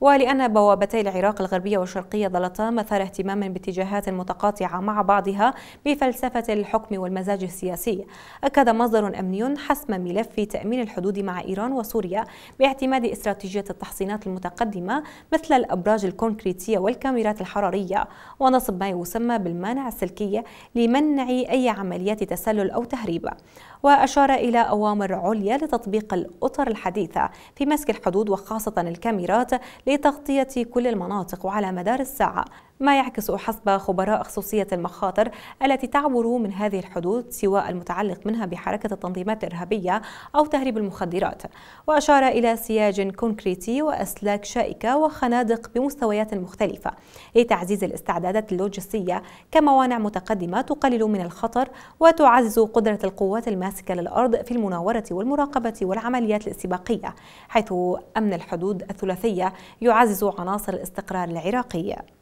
ولأن بوابتي العراق الغربية والشرقية ظلتا مثار اهتمام باتجاهات متقاطعة مع بعضها بفلسفة الحكم والمزاج السياسي أكد مصدر أمني حسم ملف تأمين الحدود مع إيران وسوريا باعتماد استراتيجية التحصينات المتقدمة مثل الأبراج الكونكريتية والكاميرات الحرارية ونصب ما يسمى بالمانع السلكي لمنع أي عمليات تسلل أو تهريب وأشار إلى أوامر عليا لتطبيق الأطر الحديثة في مسك الحدود وخاصة الكاميرات لتغطية كل المناطق وعلى مدار الساعة ما يعكس حسب خبراء خصوصية المخاطر التي تعبر من هذه الحدود سواء المتعلق منها بحركة التنظيمات الإرهابية أو تهريب المخدرات وأشار إلى سياج كونكريتي وأسلاك شائكة وخنادق بمستويات مختلفة لتعزيز الاستعدادات اللوجستية كموانع متقدمة تقلل من الخطر وتعزز قدرة القوات الماسكة للأرض في المناورة والمراقبة والعمليات الاستباقية حيث أمن الحدود الثلاثية يعزز عناصر الاستقرار العراقي